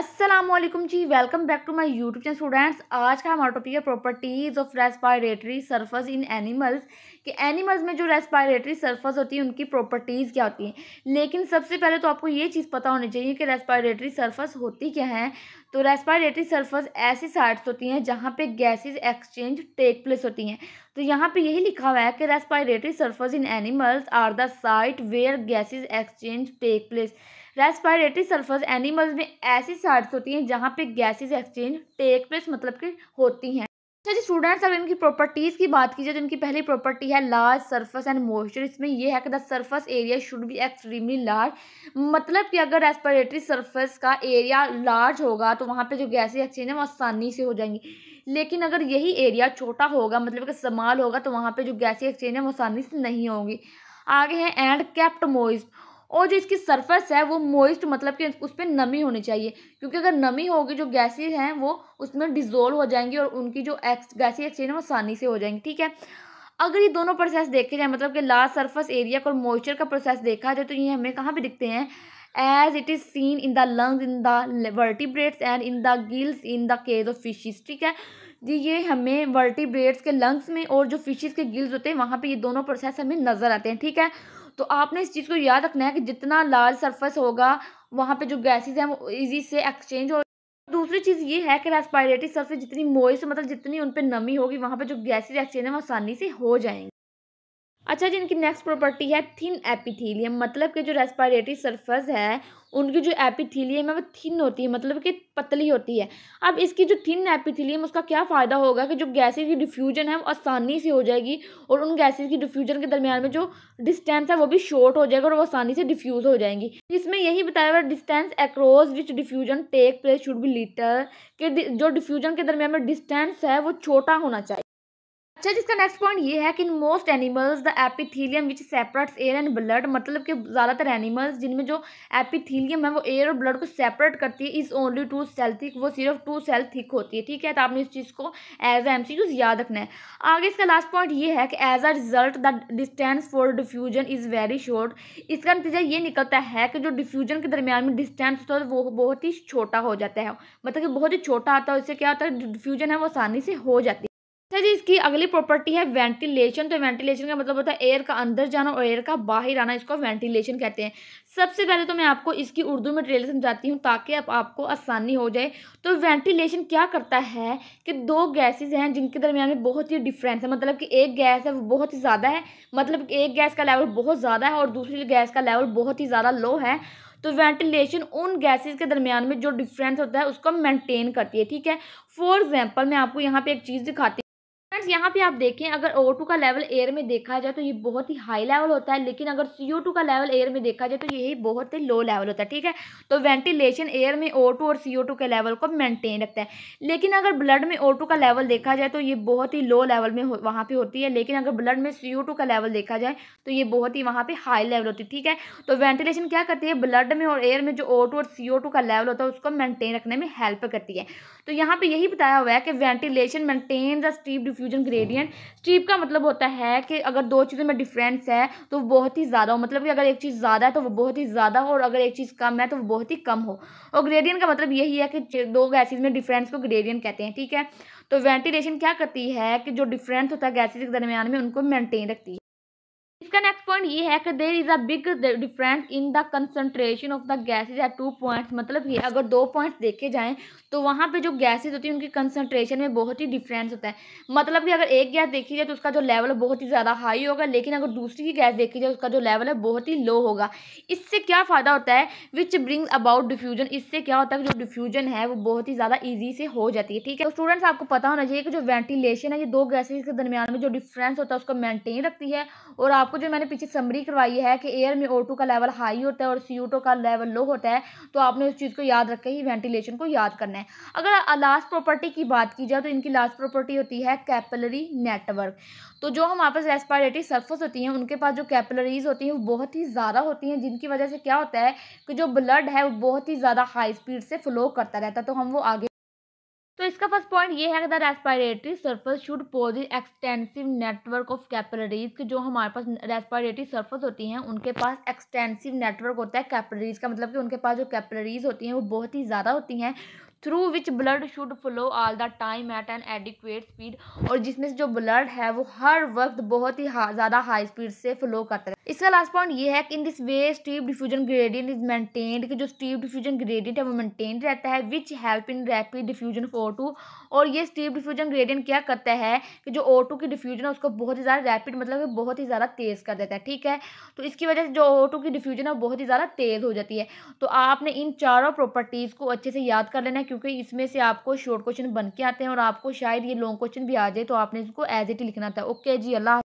Aslam ji welcome back to my YouTube channel students आज का हमारा टॉपिक है properties of respiratory surface in animals कि एनिमल्स में जो रेस्पायरेटरी सरफेस होती है उनकी प्रॉपर्टीज़ क्या होती हैं लेकिन सबसे पहले तो आपको ये चीज़ पता होनी चाहिए कि रेस्पायरेटरी सरफेस होती क्या है तो रेस्पायरेटरी सरफेस ऐसी साइट्स होती हैं जहाँ पर गैसेज एक्सचेंज टेक प्लेस होती हैं तो यहाँ पर यही लिखा हुआ है कि respiratory surface in animals are the site where gases exchange take place respiratory surfaces animals में ऐसी साइट्स होती हैं जहाँ पे गैसेस एक्सचेंज टेक प्लेस मतलब कि होती हैं अच्छा जी स्टूडेंट्स अगर इनकी प्रॉपर्टीज़ की बात की जाए तो इनकी पहली प्रॉपर्टी है लार्ज सरफेस एंड मॉइस्चर इसमें यह है कि the surface area should be extremely large मतलब कि अगर रेस्पायरेटरी सरफेस का एरिया लार्ज होगा तो वहाँ पे जो गैसेज एक्सचेंज है वो आसानी से हो जाएंगी लेकिन अगर यही एरिया छोटा होगा मतलब कि समाल होगा तो वहाँ पर जो गैसेज एक्सचेंज है वो आसानी से नहीं होंगी आगे हैं एंड कैप्टमोइज और जो इसकी सरफेस है वो मोइस्ट मतलब कि उस पर नमी होनी चाहिए क्योंकि अगर नमी होगी जो गैसेज हैं वो उसमें डिजोल्व हो जाएंगी और उनकी जो एक्स गैसी एक्सचेंज है वो आसानी से हो जाएंगी ठीक है अगर ये दोनों प्रोसेस देखे जाए मतलब कि लार्ज सरफेस एरिया और मॉइस्चर का प्रोसेस देखा जाए तो ये हमें कहाँ पर दिखते हैं as it is seen in the lungs in the vertebrates and in the gills in the case of fishes ठीक है जी ये हमें वर्टिब्रेट्स के लंग्स में और जो फिशिज़ के गिल्स होते हैं वहाँ पे ये दोनों प्रोसेस हमें नज़र आते हैं ठीक है तो आपने इस चीज़ को याद रखना है कि जितना लार्ज सरफेस होगा वहाँ पे जो गैसेस हैं वो इजी से एक्सचेंज हो दूसरी चीज़ ये है कि रेस्पायरेटिव सरफेस जितनी मोइस मतलब जितनी उन पर नमी होगी वहाँ पर जो गैसेज एक्सचेंज है वो आसानी से हो जाएंगे अच्छा जी इनकी नेक्स्ट प्रॉपर्टी है थिन एपिथीलियम मतलब कि जो रेस्पायरेटरी सरफेस है उनकी जो एपिथीलियम है वो थिन होती है मतलब कि पतली होती है अब इसकी जो थिन एपिथीलियम उसका क्या फ़ायदा होगा कि जो गैसेज की डिफ्यूजन है वो आसानी से हो जाएगी और उन गैसेज की डिफ्यूजन के दरमियान में जो डिस्टेंस है वो भी शॉर्ट हो जाएगा और वो आसानी से डिफ्यूज़ हो जाएंगी इसमें यही बताया हुआ distance across which diffusion take place should be little कि जो डिफ्यूजन के दरमियान में डिस्टेंस है वो छोटा होना चाहिए अच्छा जिसका नेक्स्ट पॉइंट ये है कि in most animals the epithelium which separates air and blood मतलब कि ज़्यादातर एनिमल्स जिनमें जो एपिथीलियम है वो एयर और ब्लड को सेपरेट करती है is only two cell thick वो सिर्फ टू सेल थिक होती है ठीक है तो आपने इस चीज़ को एज एम सी याद रखना है आगे इसका लास्ट पॉइंट ये है कि as a result the distance for diffusion is very short इसका नतीजा ये निकलता है कि जो डिफ्यूजन के दरमियान में डिस्टेंस होता है वो बहुत ही छोटा हो जाता है मतलब कि बहुत ही छोटा आता है उससे क्या होता है डिफ्यूजन है वो आसानी से हो जाती है सर जी इसकी अगली प्रॉपर्टी है वेंटिलेशन तो वेंटिलेशन का मतलब होता है एयर का अंदर जाना और एयर का बाहर आना इसको वेंटिलेशन कहते हैं सबसे पहले तो मैं आपको इसकी उर्दू में ट्रेलर समझाती हूँ ताकि आप आपको आसानी हो जाए तो वेंटिलेशन क्या करता है कि दो गैसेज हैं जिनके दरमियान में बहुत ही डिफरेंस है मतलब कि एक गैस है वो बहुत ही ज़्यादा है मतलब एक गैस का लेवल बहुत ज़्यादा है और दूसरी गैस का लेवल बहुत ही ज़्यादा लो है तो वेंटिलेशन उन गैसेस के दरमियान में जो डिफरेंस होता है उसको मेंटेन करती है ठीक है फॉर एग्जांपल मैं आपको यहाँ पे एक चीज़ दिखाती हूँ फ्रेंड्स यहाँ पे आप देखें अगर O2 का लेवल एयर में देखा जाए तो ये बहुत ही हाई लेवल होता है लेकिन अगर CO2 का लेवल एयर में देखा जाए तो यही बहुत ही लो लेवल होता है ठीक है तो वेंटिलेशन एयर में O2 और CO2 के लेवल को मेंटेन रखता है लेकिन अगर ब्लड में O2 का लेवल देखा जाए तो ये बहुत ही लो लेवल में वहाँ पर होती है लेकिन अगर ब्लड में CO2 का लेवल देखा जाए तो ये बहुत ही वहाँ पर हाई लेवल होती है ठीक है तो वेंटिलेशन क्या करती है ब्लड में और एयर में जो O2 और CO2 का लेवल होता है उसको मेनटेन रखने में हेल्प करती है तो यहाँ पर यही बताया हुआ है कि ventilation maintain the steep diffuse diffusion gradient steep का मतलब होता है कि अगर दो चीज़ों में डिफरेंस है तो वो बहुत ही ज़्यादा हो मतलब कि अगर एक चीज़ ज़्यादा है तो वो बहुत ही ज़्यादा हो और अगर एक चीज़ कम है तो वो बहुत ही कम हो और ग्रेडियंट का मतलब यही है कि दो गैसेज में डिफरेंस को ग्रेडियंट कहते हैं ठीक है तो वेंटिलेशन क्या करती है कि जो डिफरेंस होता है गैसेज के दरमियान में उनको मेनटेन रखती है इसका नेक्स्ट पॉइंट ये है कि there is a big difference in the concentration of the gases at two points मतलब ये अगर दो पॉइंट्स देखे जाएं तो वहाँ पे जो गैसेज होती हैं उनकी कंसनट्रेशन में बहुत ही डिफरेंस होता है मतलब कि अगर एक गैस देखी जाए तो उसका जो लेवल है बहुत ही ज़्यादा हाई होगा लेकिन अगर दूसरी की गैस देखी जाए उसका जो लेवल है बहुत ही लो होगा इससे क्या फ़ायदा होता है विच ब्रिंग अबाउट डिफ्यूजन इससे क्या होता है कि जो डिफ्यूजन है वो बहुत ही ज़्यादा ईजी से हो जाती है ठीक है तो स्टूडेंट्स आपको पता होना चाहिए कि जो वेंटिलेशन है ये दो गैसेज के दरमियान में जो डिफरेंस होता है उसको मेनटेन रखती है और आप आपको जो मैंने पीछे समरी करवाई है कि एयर में ओ का लेवल हाई होता है और सी का लेवल लो होता है तो आपने उस चीज़ को याद के ही वेंटिलेशन को याद करना है अगर लास्ट प्रॉपर्टी की बात की जाए तो इनकी लास्ट प्रॉपर्टी होती है कैपलरी नेटवर्क तो जो हमारे पास रेस्पायरेटरी सर्फस होती हैं उनके पास जो कैपलरीज होती हैं वो बहुत ही ज़्यादा होती हैं जिनकी वजह से क्या होता है कि जो ब्लड है वो बहुत ही ज़्यादा हाई स्पीड से फ्लो करता रहता है तो हम वो आगे तो इसका फर्स्ट पॉइंट ये है the respiratory surface should possess extensive network of capillaries के जो हमारे पास रेस्पायरेटरी सर्फस होती हैं उनके पास एक्सटेंसिव नेटवर्क होता है कैपलरीज का मतलब कि उनके पास जो कैपलरीज होती हैं वो बहुत ही ज़्यादा होती हैं through which blood should flow all the time at an adequate speed और जिसमें से जो ब्लड है वो हर वक्त बहुत ही ज़्यादा हाई स्पीड से फ्लो करता है इसका लास्ट पॉइंट ये है कि in this way steep diffusion gradient is maintained कि जो स्टीव डिफ्यूजन ग्रेडियंट है वो मेंटेन रहता है which help in rapid diffusion O two और ये स्टीव डिफ्यूजन ग्रेडियंट क्या करता है कि जो ओ टू की डिफ्यूजन है उसको बहुत ही ज़्यादा रैपिड मतलब बहुत ही ज़्यादा तेज़ कर देता है ठीक है तो इसकी वजह से जो ओ टू की डिफ्यूजन है बहुत ही ज़्यादा तेज़ हो जाती है तो आपने इन चारों प्रॉपर्टीज़ को अच्छे से याद कर लेना है क्योंकि इसमें से आपको शॉर्ट क्वेश्चन बन के आते हैं और आपको शायद ये लॉन्ग क्वेश्चन भी आ जाए तो आपने इसको एज इट लिखना था ओके जी अल्लाह